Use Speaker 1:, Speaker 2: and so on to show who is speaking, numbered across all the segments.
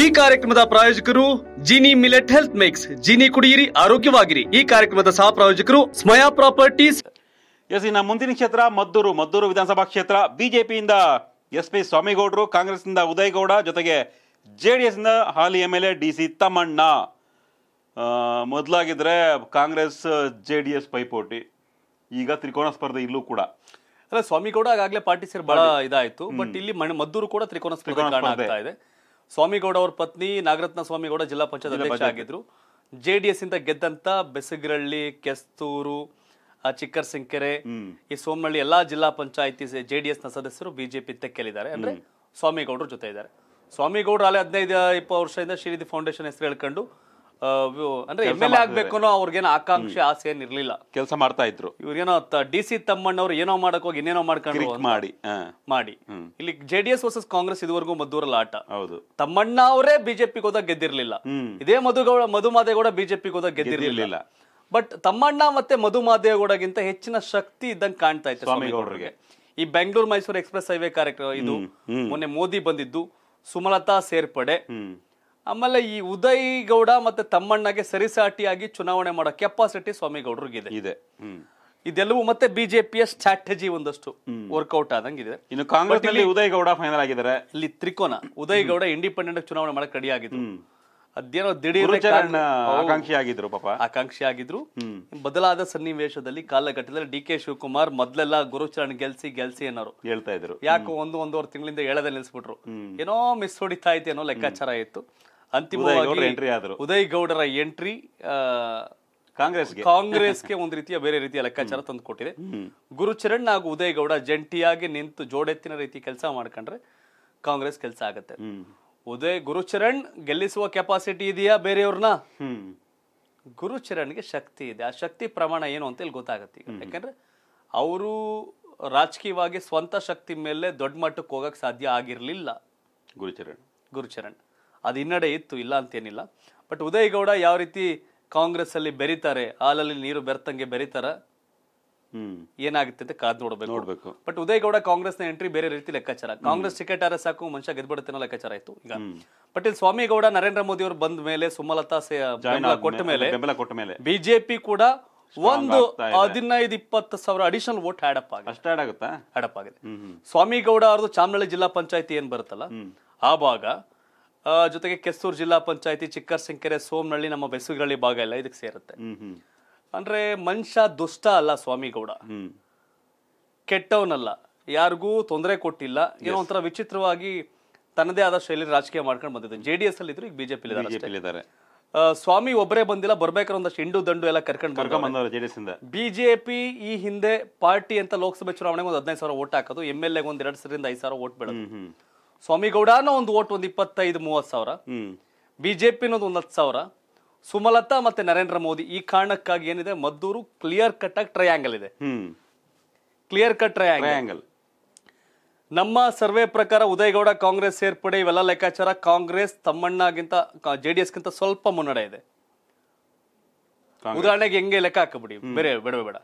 Speaker 1: ಈ ಕಾರ್ಯಕ್ರಮದ ಪ್ರಾಯೋಜಕರು Gini millet health mix Gini ಕುಡಿಯಿರಿ ಆರೋಗ್ಯವಾಗಿರಿ ಈ ಕಾರ್ಯಕ್ರಮದ ಸಹ ಪ್ರಾಯೋಜಕರು ಸ್ಮಯಾ ಪ್ರಾಪರ್ಟೀಸ್ ಎಸ್ ಇನ್ನ ಮುಂದಿನ ಕ್ಷೇತ್ರ ಮದ್ದೂರು ಮದ್ದೂರು ವಿಧಾನಸಭಾ ಕ್ಷೇತ್ರ ಬಿಜೆಪಿಯಿಂದ ಎಸ್ ಪಿ ಸ್ವಾಮಿಗೌಡರು ಕಾಂಗ್ರೆಸ್ನಿಂದ ಉದಯಗೌಡ ಜೊತೆಗೆ ಜೆ ಡಿ ಇಂದ ಹಾಲಿ M L A D C Thammanna ಮೊದಲಾಗಿದ್ರೆ ಕಾಂಗ್ರೆಸ್ ಜೆ ಡಿ ಎಸ್ ಪೈಪೋಟಿ ಈಗ ತ್ರಿಕೋನ ಸ್ಪರ್ಧೆ ಇಲ್ಲೂ ಕೂಡ ಅಲ್ಲ ಸ್ವಾಮಿಗೌಡ ಆಗಾಗಲೇ ಪಾರ್ಟಿ ಸೇರ್ ಬಹಳ ಇದಾಯ್ತು ಬಟ್ ಇಲ್ಲಿ ಮದ್ದೂರು ಕೂಡ ತ್ರಿಕೋನ ಸ್ಪರ್ಧೆ ಕಾಣ್ತಾ ಇದೆ ಸ್ವಾಮಿಗೌಡ ಅವ್ರ ಪತ್ನಿ ನಾಗರತ್ನ ಸ್ವಾಮಿಗೌಡ ಜಿಲ್ಲಾ ಪಂಚಾಯತ್ ಅಧ್ಯಕ್ಷ ಆಗಿದ್ರು ಜೆ ಡಿ ಎಸ್ ಇಂದ ಗೆದ್ದಂತ ಬೆಸಗಿರಳ್ಳಿ ಕೆಸ್ತೂರು ಚಿಕ್ಕರ್ ಸಿಂಕೆರೆ ಈ ಸೋಮಹಳ್ಳಿ ಎಲ್ಲಾ ಜಿಲ್ಲಾ ಪಂಚಾಯತಿ ಜೆ ಡಿ ಎಸ್ ನ ಸದಸ್ಯರು ಬಿಜೆಪಿ ತೆಕ್ಕಲಿದ್ದಾರೆ ಅಂದ್ರೆ ಸ್ವಾಮಿಗೌಡರ ಜೊತೆ ಇದ್ದಾರೆ ಸ್ವಾಮಿಗೌಡರು ಅಲ್ಲೇ ಹದಿನೈದು ಇಪ್ಪತ್ತು ವರ್ಷದಿಂದ ಶ್ರೀನಿಧಿ ಫೌಂಡೇಶನ್ ಹೆಸರು ಹೇಳ್ಕೊಂಡು ಅಂದ್ರೆ ಎಮ್ ಎಲ್ ಎ ಆಗ್ಬೇಕು ಅನ್ನೋ ಆಕಾಂಕ್ಷೆ ಆಸೆ ಏನ್ ಕೆಲಸ ಮಾಡ್ತಾ ಇದ್ರು ಇವ್ರೇನೋ ಡಿ ಸಿ ತಮ್ಮಣ್ಣವ್ರು ಏನೋ ಮಾಡಕ್ ಹೋಗಿ ಇನ್ನೇನೋ ಮಾಡ್ಕೊಂಡು ಮಾಡಿ ಮಾಡಿ ಇಲ್ಲಿ ಜೆಡಿಎಸ್ ವರ್ಸಸ್ ಕಾಂಗ್ರೆಸ್ ಇದುವರೆಗೂ ಮದ್ದೂರಲ್ಲಿ ಆಟ ಹೌದು ತಮ್ಮಣ್ಣ ಅವರೇ ಬಿಜೆಪಿಗೆ ಹೋದಾಗ ಗೆದ್ದಿರ್ಲಿಲ್ಲ ಇದೇ ಮಧುಗೌಡ ಮಧುಮಾದೇಗೌಡ ಬಿಜೆಪಿಗೆ ಹೋದಾಗ ಗೆದ್ದಿರ್ಲಿಲ್ಲ ಬಟ್ ತಮ್ಮಣ್ಣ ಮತ್ತೆ ಮಧುಮಾದೇಗೌಡಗಿಂತ ಹೆಚ್ಚಿನ ಶಕ್ತಿ ಇದ್ದಂಗೆ ಕಾಣ್ತಾ ಇತ್ತು ಸ್ವಾಮಿಗೌಡರಿಗೆ ಈ ಬೆಂಗಳೂರು ಮೈಸೂರು ಎಕ್ಸ್ಪ್ರೆಸ್ ಹೈವೇ ಕಾರ್ಯಕ್ರಮ ಇದು ಮೊನ್ನೆ ಮೋದಿ ಬಂದಿದ್ದು ಸುಮಲತಾ ಸೇರ್ಪಡೆ ಆಮೇಲೆ ಈ ಉದಯ್ ಗೌಡ ಮತ್ತೆ ತಮ್ಮಣ್ಣಗೆ ಸರಿಸಾಟಿಯಾಗಿ ಚುನಾವಣೆ ಮಾಡೋ ಕೆಪಾಸಿಟಿ ಸ್ವಾಮಿಗೌಡರಿಗಿದೆ ಇದೆ ಇದೆಲ್ಲವೂ ಮತ್ತೆ ಬಿಜೆಪಿಯ ಸ್ಟ್ರಾಟಜಿ ಒಂದಷ್ಟು ವರ್ಕೌಟ್ ಆದಂಗಿದೆ ಇನ್ನು ಕಾಂಗ್ರೆಸ್ ಉದಯ್ ಗೌಡ ಫೈನಲ್ ಆಗಿದ್ದಾರೆ ಇಲ್ಲಿ ತ್ರಿಕೋನ ಉದಯ್ ಗೌಡ ಇಂಡಿಪೆಂಡೆಂಟ್ ಚುನಾವಣೆ ಮಾಡಕ್ ರೆಡಿ ಆಗಿದ್ರು ಅದೇನೋ ದಿಢೀರ್ ಆಕಾಂಕ್ಷಿ ಆಗಿದ್ರು ಪಾಪ ಆಕಾಂಕ್ಷಿ ಆಗಿದ್ರು ಬದಲಾದ ಸನ್ನಿವೇಶದಲ್ಲಿ ಕಾಲಘಟ್ಟದಲ್ಲಿ ಡಿ ಕೆ ಶಿವಕುಮಾರ್ ಮೊದ್ಲೆಲ್ಲ ಗುರುಚರಣ್ ಗೆಲ್ಸಿ ಗೆಲ್ಸಿ ಅನ್ನೋರು ಹೇಳ್ತಾ ಇದ್ರು ಯಾಕೋ ಒಂದು ಒಂದೂವರೆ ತಿಂಗಳಿಂದ ಎಳೆದ ನಿಲ್ಸ್ಬಿಟ್ರು ಏನೋ ಮಿಸ್ ಹೊಡಿತಾ ಐತೆ ಅನ್ನೋ ಲೆಕ್ಕಾಚಾರ ಇತ್ತು ಅಂತಿಮವಾಗಿ ಎಂಟ್ರಿ ಆದ್ರು ಉದಯ್ ಗೌಡರ ಎಂಟ್ರಿ ಕಾಂಗ್ರೆಸ್ ಕಾಂಗ್ರೆಸ್ಗೆ ಒಂದು ರೀತಿಯ ಬೇರೆ ರೀತಿಯ ಲೆಕ್ಕಾಚಾರ ತಂದು ಕೊಟ್ಟಿದೆ ಗುರುಚರಣ್ ಹಾಗೂ ಉದಯ್ ಗೌಡ ಜಂಟಿಯಾಗಿ ನಿಂತು ಜೋಡೆತ್ತಿನ ರೀತಿ ಕೆಲಸ ಮಾಡ್ಕೊಂಡ್ರೆ ಕಾಂಗ್ರೆಸ್ ಕೆಲಸ ಆಗತ್ತೆ ಉದಯ್ ಗುರುಚರಣ್ ಗೆಲ್ಲಿಸುವ ಕೆಪಾಸಿಟಿ ಇದೆಯಾ ಬೇರೆಯವ್ರನ್ನ ಗುರುಚರಣ್ಗೆ ಶಕ್ತಿ ಇದೆ ಆ ಶಕ್ತಿ ಪ್ರಮಾಣ ಏನು ಅಂತ ಇಲ್ಲಿ ಗೊತ್ತಾಗತ್ತೆ ಯಾಕಂದ್ರೆ ಅವರು ರಾಜಕೀಯವಾಗಿ ಸ್ವಂತ ಶಕ್ತಿ ಮೇಲೆ ದೊಡ್ಡ ಮಟ್ಟಕ್ಕೆ ಹೋಗಕ್ಕೆ ಸಾಧ್ಯ ಆಗಿರಲಿಲ್ಲ ಗುರುಚರಣ್ ಗುರುಚರಣ್ ಅದು ಹಿನ್ನಡೆ ಇತ್ತು ಇಲ್ಲ ಅಂತೇನಿಲ್ಲ ಬಟ್ ಉದಯ್ ಗೌಡ ಯಾವ ರೀತಿ ಕಾಂಗ್ರೆಸ್ ಅಲ್ಲಿ ಬೆರೀತಾರೆ ಹಾಲಲ್ಲಿ ನೀರು ಬೆರ್ತಂಗೆ ಬೆರೀತಾರ ಏನಾಗುತ್ತೆ ಅಂತ ಕಾದ್ ನೋಡ್ಬೇಕು ನೋಡ್ಬೇಕು ಬಟ್ ಉದಯ್ ಗೌಡ ಕಾಂಗ್ರೆಸ್ನ ಎಂಟ್ರಿ ಬೇರೆ ರೀತಿ ಲೆಕ್ಕಾಚಾರ ಕಾಂಗ್ರೆಸ್ ಟಿಕೆಟ್ ಆರ ಸಾಕು ಮನುಷ್ಯ ಗೆದ್ಬಿಡುತ್ತೆ ಲೆಕ್ಕಾಚಾರ ಇತ್ತು ಈಗ ಬಟ್ ಇಲ್ಲಿ ಸ್ವಾಮಿ ಗೌಡ ನರೇಂದ್ರ ಮೋದಿ ಅವರು ಬಂದ ಮೇಲೆ ಸುಮಲತಾ ಕೊಟ್ಟ ಮೇಲೆ ಬಿಜೆಪಿ ಕೂಡ ಒಂದು ಹದಿನೈದು ಇಪ್ಪತ್ತು ಸಾವಿರ ಅಡಿಷನಲ್ ವೋಟ್ ಆ್ಯಡ್ ಅಪ್ ಆಗಿದೆ ಅಷ್ಟೇ ಆಗುತ್ತಾ ಆ್ಯಡ್ ಅಪ್ ಸ್ವಾಮಿಗೌಡ ಅವ್ರದ್ದು ಚಾಮನಹಳ್ಳಿ ಜಿಲ್ಲಾ ಪಂಚಾಯತಿ ಏನ್ ಬರುತ್ತಲ್ಲ ಆ ಭಾಗ ಜೊತೆಗೆ ಕೆಸೂರು ಜಿಲ್ಲಾ ಪಂಚಾಯತಿ ಚಿಕ್ಕರ್ಸಿಂಕೆರೆ ಸೋಮನಹಳ್ಳಿ ನಮ್ಮ ಬೆಸುಗರಳ್ಳಿ ಭಾಗ ಎಲ್ಲ ಇದಕ್ಕೆ ಸೇರುತ್ತೆ ಅಂದ್ರೆ ಮನುಷ್ಯ ದುಷ್ಟ ಅಲ್ಲ ಸ್ವಾಮಿಗೌಡ ಕೆಟ್ಟವನಲ್ಲ ಯಾರಿಗೂ ತೊಂದರೆ ಕೊಟ್ಟಿಲ್ಲ ಏನೋ ಒಂಥರ ವಿಚಿತ್ರವಾಗಿ ತನ್ನದೇ ಆದ ಶೈಲಿ ರಾಜಕೀಯ ಮಾಡ್ಕೊಂಡು ಬಂದಿದೆ ಜೆ ಡಿ ಎಸ್ ಅಲ್ಲಿ ಇದ್ರು ಈಗ ಬಿಜೆಪಿ ಸ್ವಾಮಿ ಒಬ್ಬರೇ ಬಂದಿಲ್ಲ ಬರ್ಬೇಕಾದ್ರೆ ಒಂದಷ್ಟು ಹಿಂಡು ದಂಡು ಎಲ್ಲ ಕರ್ಕೊಂಡು ಬಿಜೆಪಿ ಈ ಹಿಂದೆ ಪಾರ್ಟಿ ಅಂತ ಲೋಕಸಭೆ ಚುನಾವಣೆಗೆ ಒಂದು ಹದಿನೈದು ಸಾವಿರ ಓಟ್ ಹಾಕೋದು ಎಂ ಎಲ್ ಎಗೆ ಒಂದ್ ಎರಡ್ ಸಾವಿರದಿಂದ ಐದು ಸಾವಿರ ಓಟ್ ಬೇಡ ಸ್ವಾಮಿಗೌಡನ ಒಂದು ಓಟ್ ಒಂದು ಇಪ್ಪತ್ತೈದು ಮೂವತ್ತು ಸಾವಿರ ಬಿಜೆಪಿನೊಂದು ಒಂದು ಹತ್ತು ಸಾವಿರ ಸುಮಲತಾ ಮತ್ತೆ ನರೇಂದ್ರ ಮೋದಿ ಈ ಕಾರಣಕ್ಕಾಗಿ ಏನಿದೆ ಮದ್ದೂರು ಕ್ಲಿಯರ್ ಕಟ್ ಆಗಿ ಟ್ರಯಾಂಗಲ್ ಇದೆ ಕ್ಲಿಯರ್ ಕಟ್ ಟ್ರಯಾಂಗಲ್ ನಮ್ಮ ಸರ್ವೆ ಪ್ರಕಾರ ಉದಯಗೌಡ ಕಾಂಗ್ರೆಸ್ ಸೇರ್ಪಡೆ ಇವೆಲ್ಲ ಲೆಕ್ಕಾಚಾರ ಕಾಂಗ್ರೆಸ್ ತಮ್ಮಣ್ಣಗಿಂತ ಗಿಂತ ಸ್ವಲ್ಪ ಮುನ್ನಡೆ ಇದೆ ಉದಾಹರಣೆಗೆ ಹೆಂಗೆ ಲೆಕ್ಕ ಹಾಕಬಿಡಿ ಬೇರೆ ಬೇಡ ಬೇಡ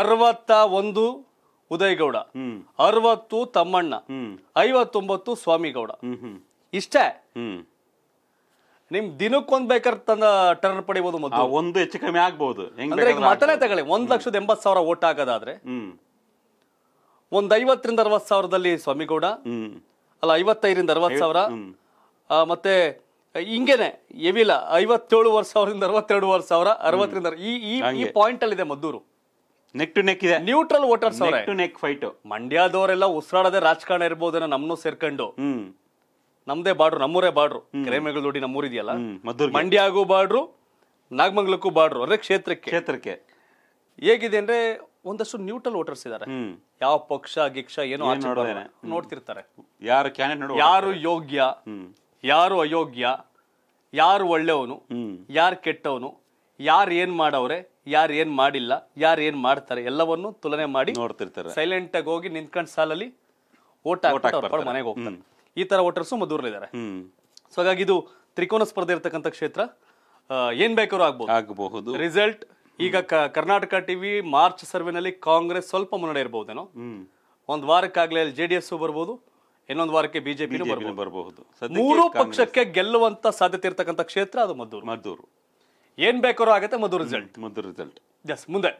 Speaker 1: ಅರವತ್ತ ಒಂದು ಉದಯಗೌಡ ಅರವತ್ತು ತಮ್ಮಣ್ಣ ಐವತ್ತೊಂಬತ್ತು ಸ್ವಾಮಿಗೌಡ ಇಷ್ಟೇ ನಿಮ್ ದಿನಕ್ಕೊಂದ್ ಬೇಕಾದ್ರೆ ತಂದ ಟರ್ನ್ ಪಡಿಬಹುದು ಮತ್ತೆ ಒಂದು ಹೆಚ್ಚು ಕಮ್ಮಿ ಆಗ್ಬಹುದು ಅಂದ್ರೆ ಮತನೇ ತಗೊಳ್ಳಿ ಒಂದ್ ಲಕ್ಷದ ಎಂಬತ್ ಸಾವಿರ ಓಟ್ ಆಗೋದಾದ್ರೆ ಒಂದ್ ಐವತ್ತರಿಂದ ಅರವತ್ ಸಾವಿರದಲ್ಲಿ ಸ್ವಾಮಿಗೌಡ ಅಲ್ಲ ಐವತ್ತೈದರಿಂದ ಅರವತ್ ಸಾವಿರ ಮತ್ತೆ ಹಿಂಗೇನೆ ಎವಿಲ ಐವತ್ತೇಳುವರೆ ಸಾವಿರದಿಂದ ಅರವತ್ತೆರಡುವರೆ ಸಾವಿರ ಅರವತ್ತರಿಂದ ಈ ಈ ಪಾಯಿಂಟ್ ಅಲ್ಲಿ ಇದೆ ಮದ್ದೂರು ನೆಕ್ ಟು ನೆಕ್ ಇದೆ ನ್ಯೂಟ್ರಲ್ ವೋಟರ್ಸ್ ಅವರೇ ನೆಕ್ ಟು ನೆಕ್ ಫೈಟ್ ಮಂಡ್ಯದವರೆಲ್ಲ ಉಸಿರಾಡದೆ ರಾಜಕಾರಣ ಇರ್ಬೋದನ್ನ ನಮ್ಮನ್ನು ಸೇರ್ಕೊಂಡು ಹ್ಮ್ ನಮ್ದೇ ಬಾಡ್ರು ನಮ್ಮೂರೇ ಬಾಡ್ರು ಕೆರೆಮೆಗಳು ದೊಡ್ಡಿ ನಮ್ಮೂರಿದೆಯಲ್ಲ ಮಂಡ್ಯ ಮಂಡ್ಯಾಗೂ ಬಾಡ್ರು ನಾಗಮಂಗಲಕ್ಕೂ ಬಾಡ್ರು ಅಂದ್ರೆ ಕ್ಷೇತ್ರಕ್ಕೆ ಕ್ಷೇತ್ರಕ್ಕೆ ಹೇಗಿದೆ ಅಂದ್ರೆ ಒಂದಷ್ಟು ನ್ಯೂಟ್ರಲ್ ವೋಟರ್ಸ್ ಇದಾರೆ ಯಾವ ಪಕ್ಷ ಗಿಕ್ಷ ಏನೋ ನೋಡ್ತಿರ್ತಾರೆ ಯಾರು ಕ್ಯಾಂಡಿಡೇಟ್ ಯಾರು ಯೋಗ್ಯ ಯಾರು ಅಯೋಗ್ಯ ಯಾರು ಒಳ್ಳೆಯವನು ಯಾರು ಕೆಟ್ಟವನು ಯಾರು ಏನ್ ಮಾಡವ್ರೆ ಯಾರು ಏನ್ ಮಾಡಿಲ್ಲ ಯಾರು ಏನ್ ಮಾಡ್ತಾರೆ ಎಲ್ಲವನ್ನು ತುಲನೆ ಮಾಡಿ ನೋಡ್ತಿರ್ತಾರೆ ಸೈಲೆಂಟ್ ಆಗಿ ಹೋಗಿ ನಿಂತ್ಕೊಂಡ್ ಸಾಲಲ್ಲಿ ಓಟ್ ಹಾಕ್ತಾರೆ ಮನೆಗೆ ಹೋಗ್ತಾರೆ ಈ ತರ ವೋಟರ್ಸು ಇದಾರೆ ಸೊ ಹಾಗಾಗಿ ಇದು ತ್ರಿಕೋನ ಸ್ಪರ್ಧೆ ಇರತಕ್ಕಂಥ ಕ್ಷೇತ್ರ ಏನ್ ಬೇಕಾದ್ರೂ ಆಗ್ಬೋದು ಆಗಬಹುದು ರಿಸಲ್ಟ್ ಈಗ ಕರ್ನಾಟಕ ಟಿವಿ ಮಾರ್ಚ್ ನಲ್ಲಿ ಕಾಂಗ್ರೆಸ್ ಸ್ವಲ್ಪ ಮುನ್ನಡೆ ಇರಬಹುದೇನೋ ಒಂದ್ ವಾರಕ್ಕಾಗ್ಲೇ ಜೆ ಡಿ ಎಸ್ ಬರ್ಬೋದು ಇನ್ನೊಂದು ವಾರಕ್ಕೆ ಬಿಜೆಪಿ ಬರಬಹುದು ಮೂರು ಪಕ್ಷಕ್ಕೆ ಗೆಲ್ಲುವಂತ ಸಾಧ್ಯತೆ ಇರತಕ್ಕಂಥ ಕ್ಷೇತ್ರ ಅದು ಮದ್ದೂರು ಮದ್ದೂರು ಏನ್ ಬೇಕಾದ್ರೂ ಆಗುತ್ತೆ ಮದ್ದು ರಿಸಲ್ಟ್ ಮದ್ದು ರಿಸಲ್ಟ್ ಜಸ್ ಮುಂದೆ